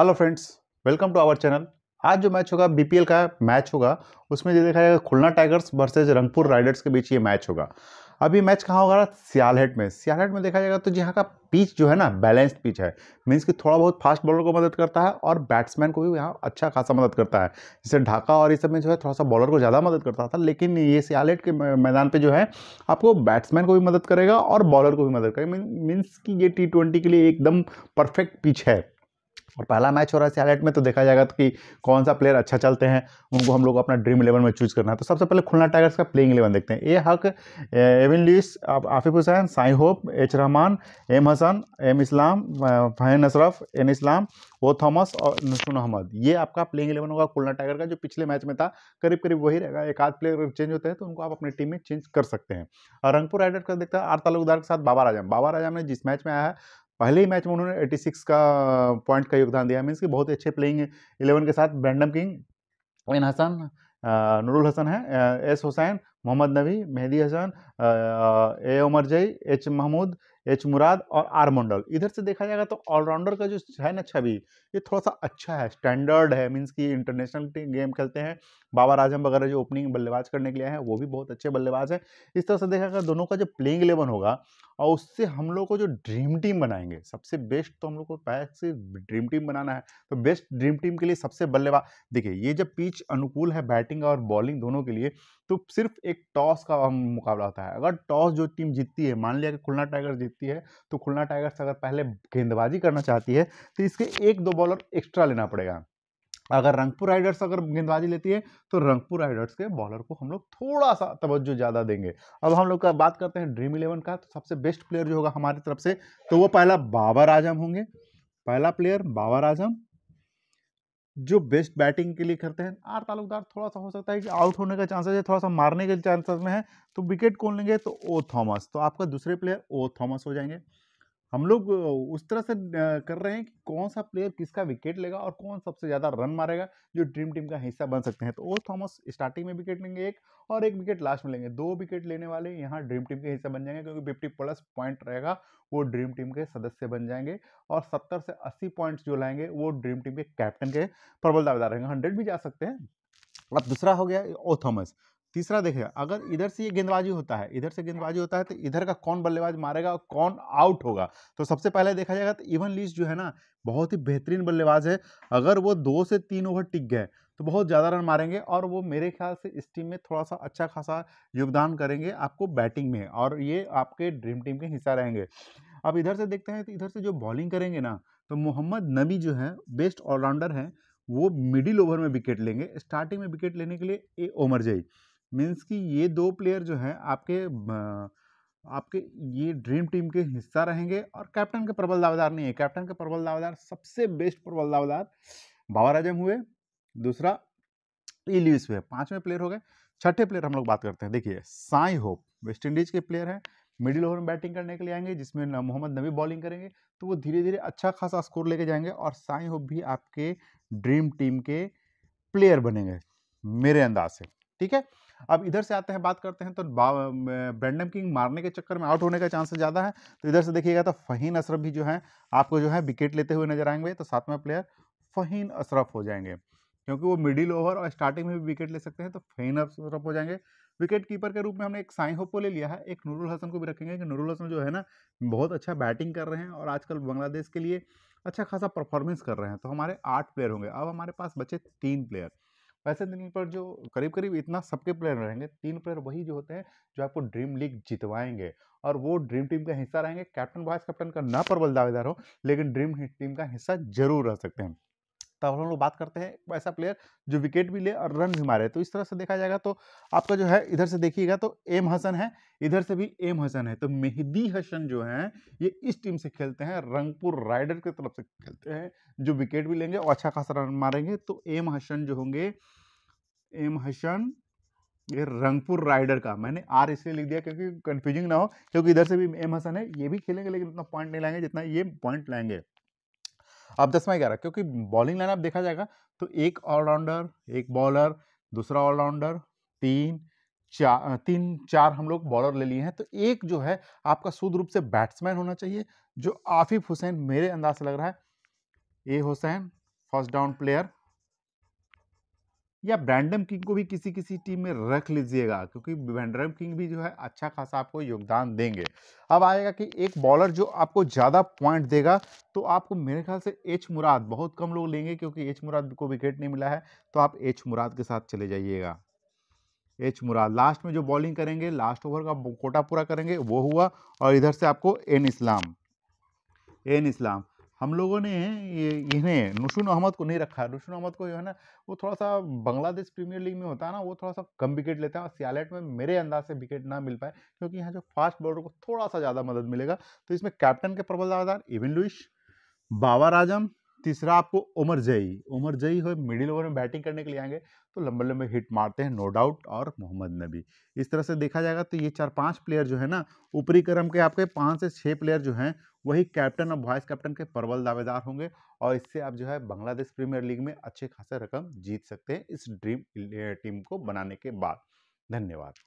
hello friends welcome to our channel आज जो match होगा बीपीएल का मैच होगा उसमें जो देखा जाएगा Khulna Tigers versus Rangpur Riders के बीच ये मैच होगा अभी मैच कहाँ होगा सियालहेट में सियालहेट में देखा जाएगा तो यहाँ का पिच जो है ना बैलेंस्ड पिच है मीन्स कि थोड़ा बहुत फास्ट बॉलर को मदद करता है और बैट्समैन को भी यहाँ अच्छा खासा मदद करता है जैसे ढाका और इस सब में जो है थोड़ा सा बॉलर को ज़्यादा मदद करता था लेकिन ये सियालेट के मैदान पे जो है आपको बैट्समैन को भी मदद करेगा और बॉलर को भी मदद करेगा मीन्स कि ये टी के लिए एकदम परफेक्ट पिच है और पहला मैच हो रहा है सैलेट में तो देखा जाएगा तो कि कौन सा प्लेयर अच्छा चलते हैं उनको हम लोग अपना ड्रीम इलेवन में चूज करना है तो सबसे पहले खुलना टाइगर्स का प्लेइंग इलेवन देखते हैं A Haque Evin Lewis Afif Hossain Shai Hope H Rahman M Hasan M Islam Faheem Ashraf N Islam O Thomas और नसून अहमद ये आपका प्लेइंग इलेवन होगा खुलना टाइगर का जो पिछले मैच में था करीब करीब वही रहेगा एक आध प्लेयर चेंज होते हैं तो उनको आप अपनी टीम में चेंज कर सकते हैं और रंगपुर राइडर का देखते हैं आर तालुकदार के साथ बाबा आजम बाबा आजम ने जिस मैच में आया है पहले ही मैच में उन्होंने 86 का पॉइंट का योगदान दिया मीन्स कि बहुत अच्छे प्लेइंग इलेवन के साथ Brandon King N Hasan Nurul Hasan है एस हुसैन मोहम्मद नबी मेहदी हसन ए उमर जई एच महमूद एच मुराद और आर मंडल इधर से देखा जाएगा तो ऑलराउंडर का जो है ना छवि ये थोड़ा सा अच्छा है स्टैंडर्ड है मीन्स कि इंटरनेशनल गेम खेलते हैं बाबर आजम वगैरह जो ओपनिंग बल्लेबाज करने के लिए हैं वो भी बहुत अच्छे बल्लेबाज हैं इस तरह से देखा जाएगा दोनों का जो प्लेइंग इलेवन होगा और उससे हम लोग को जो ड्रीम टीम बनाएंगे सबसे बेस्ट तो हम लोग को से ड्रीम टीम बनाना है तो बेस्ट ड्रीम टीम के लिए सबसे बल्लेबाज देखिए ये जब पिच अनुकूल है बैटिंग और बॉलिंग दोनों के लिए तो सिर्फ एक टॉस का मुकाबला होता है अगर टॉस जो टीम जीतती है मान लिया कि खुलना टाइगर जीत दिखती है तो खुलना टाइगर्स अगर पहले गेंदबाजी करना चाहती है तो इसके एक दो बॉलर एक्स्ट्रा लेना पड़ेगा अगर रंगपुर राइडर्स अगर गेंदबाजी लेती है तो रंगपुर राइडर्स के बॉलर को हम लोग थोड़ा सा तवज्जो ज़्यादा देंगे अब हम लोग का बात करते हैं ड्रीम इलेवन का तो सबसे बेस्ट प्लेयर जो होगा हमारी तरफ से तो वो पहला बाबर आजम होंगे पहला प्लेयर बाबर आजम जो बेस्ट बैटिंग के लिए करते हैं आर तालुकदार थोड़ा सा हो सकता है कि आउट होने का चांसेस है थोड़ा सा मारने के चांसेस में है तो विकेट कौन लेंगे तो ओ थॉमस तो आपका दूसरे प्लेयर ओ थॉमस हो जाएंगे हम लोग उस तरह से कर रहे हैं कि कौन सा प्लेयर किसका विकेट लेगा और कौन सबसे ज़्यादा रन मारेगा जो ड्रीम टीम का हिस्सा बन सकते हैं तो ओ थॉमस स्टार्टिंग में विकेट लेंगे एक और एक विकेट लास्ट में लेंगे दो विकेट लेने वाले यहाँ ड्रीम टीम के हिस्सा बन जाएंगे क्योंकि फिफ्टी प्लस पॉइंट रहेगा वो ड्रीम टीम के सदस्य बन जाएंगे और सत्तर से अस्सी पॉइंट्स जो लाएंगे वो ड्रीम टीम के कैप्टन के प्रबल दावेदार रहेंगे हंड्रेड भी जा सकते हैं अब दूसरा हो गया ओ थॉमस तीसरा देखिए अगर इधर से ये गेंदबाजी होता है इधर से गेंदबाजी होता है तो इधर का कौन बल्लेबाज मारेगा और कौन आउट होगा तो सबसे पहले देखा जाएगा तो इवन लीज जो है ना बहुत ही बेहतरीन बल्लेबाज है अगर वो दो से तीन ओवर टिक गए तो बहुत ज़्यादा रन मारेंगे और वो मेरे ख्याल से इस टीम में थोड़ा सा अच्छा खासा योगदान करेंगे आपको बैटिंग में और ये आपके ड्रीम टीम के हिस्सा रहेंगे अब इधर से देखते हैं तो इधर से जो बॉलिंग करेंगे ना तो मोहम्मद नबी जो है बेस्ट ऑलराउंडर हैं वो मिडिल ओवर में विकेट लेंगे स्टार्टिंग में विकेट लेने के लिए ए ओमर जई मीन्स कि ये दो प्लेयर जो हैं आपके आपके ये ड्रीम टीम के हिस्सा रहेंगे और कैप्टन के प्रबल दावेदार नहीं है कैप्टन के प्रबल दावेदार सबसे बेस्ट प्रबल दावेदार बाबर आजम हुए दूसरा ई हुए पांचवें प्लेयर हो गए छठे प्लेयर हम लोग बात करते हैं देखिए साई होप वेस्ट इंडीज के प्लेयर हैं मिडिल ओवर में बैटिंग करने के लिए आएंगे जिसमें मोहम्मद नबी बॉलिंग करेंगे तो वो धीरे धीरे अच्छा खासा स्कोर लेके जाएंगे और साई होप भी आपके ड्रीम टीम के प्लेयर बनेंगे मेरे अंदाज से ठीक है अब इधर से आते हैं बात करते हैं तो ब्रैंडम किंग मारने के चक्कर में आउट होने का चांसेस ज़्यादा है तो इधर से देखिएगा तो फ़हीन अशरफ भी जो है आपको जो है विकेट लेते हुए नजर आएंगे तो सातवें प्लेयर फ़हीन अशरफ हो जाएंगे क्योंकि वो मिडिल ओवर और स्टार्टिंग में भी विकेट ले सकते हैं तो फहीन अशरफ हो जाएंगे विकेट कीपर के रूप में हमने एक साई होप को ले लिया है एक नूरुल हसन को भी रखेंगे कि नूरुल हसन जो है ना बहुत अच्छा बैटिंग कर रहे हैं और आजकल बांग्लादेश के लिए अच्छा खासा परफॉर्मेंस कर रहे हैं तो हमारे आठ प्लेयर होंगे अब हमारे पास बचे तीन प्लेयर वैसे दिन पर जो करीब करीब इतना सबके प्लेयर रहेंगे तीन प्लेयर वही जो होते हैं जो आपको ड्रीम लीग जितवाएंगे और वो ड्रीम टीम का हिस्सा रहेंगे कैप्टन वाइस कैप्टन का ना प्रबल दावेदार हो लेकिन ड्रीम टीम का हिस्सा जरूर रह सकते हैं तब हम लोग बात करते हैं ऐसा प्लेयर जो विकेट भी ले और रन भी मारे तो इस तरह से देखा जाएगा तो आपका जो है इधर से देखिएगा तो एम हसन है इधर से भी एम हसन है तो मेहदी हसन जो है ये इस टीम से खेलते हैं रंगपुर राइडर की तरफ से खेलते हैं जो विकेट भी लेंगे और अच्छा खासा रन मारेंगे तो एम हसन जो होंगे एम हसन ये रंगपुर राइडर का मैंने आर इसलिए लिख दिया क्योंकि कंफ्यूजिंग ना हो क्योंकि इधर से भी एम हसन है ये भी खेलेंगे लेकिन उतना पॉइंट नहीं लाएंगे जितना ये पॉइंट लाएंगे अब दसवा ग्यारह क्योंकि बॉलिंग लाइनअप देखा जाएगा तो एक ऑलराउंडर एक बॉलर दूसरा ऑलराउंडर तीन चार तीन चार हम लोग बॉलर ले लिए हैं तो एक जो है आपका शुद्ध रूप से बैट्समैन होना चाहिए जो आफिफ हुसैन मेरे अंदाज से लग रहा है A Hossain first down player या ब्रैंडम किंग को भी किसी किसी टीम में रख लीजिएगा क्योंकि ब्रैंडम किंग भी जो है अच्छा खासा आपको योगदान देंगे अब आएगा कि एक बॉलर जो आपको ज़्यादा पॉइंट देगा तो आपको मेरे ख्याल से एच मुराद बहुत कम लोग लेंगे क्योंकि एच मुराद को विकेट नहीं मिला है तो आप एच मुराद के साथ चले जाइएगा एच मुराद लास्ट में जो बॉलिंग करेंगे लास्ट ओवर का कोटा पूरा करेंगे वो हुआ और इधर से आपको एन इस्लाम एन इस्लाम हम लोगों ने ये इन्हें नुशुन अहमद को नहीं रखा नुशुन अहमद को जो है ना वो थोड़ा सा बांग्लादेश प्रीमियर लीग में होता है ना वो थोड़ा सा कम विकेट लेता है और सियालेट में मेरे अंदाज से विकेट ना मिल पाए क्योंकि यहाँ जो फास्ट बॉलर को थोड़ा सा ज़्यादा मदद मिलेगा तो इसमें कैप्टन के प्रबल दावेदार इविन लुइश बाबर आजम तीसरा आपको उमर जई उमर जई हो मिडिल ओवर में बैटिंग करने के लिए आएंगे तो लंबे लंबे हिट मारते हैं नो डाउट और मोहम्मद नबी इस तरह से देखा जाएगा तो ये चार पांच प्लेयर जो है ना ऊपरी क्रम के आपके पाँच से छः प्लेयर जो हैं वही कैप्टन और वाइस कैप्टन के प्रबल दावेदार होंगे और इससे आप जो है बांग्लादेश प्रीमियर लीग में अच्छे खासे रकम जीत सकते हैं इस ड्रीम टीम को बनाने के बाद धन्यवाद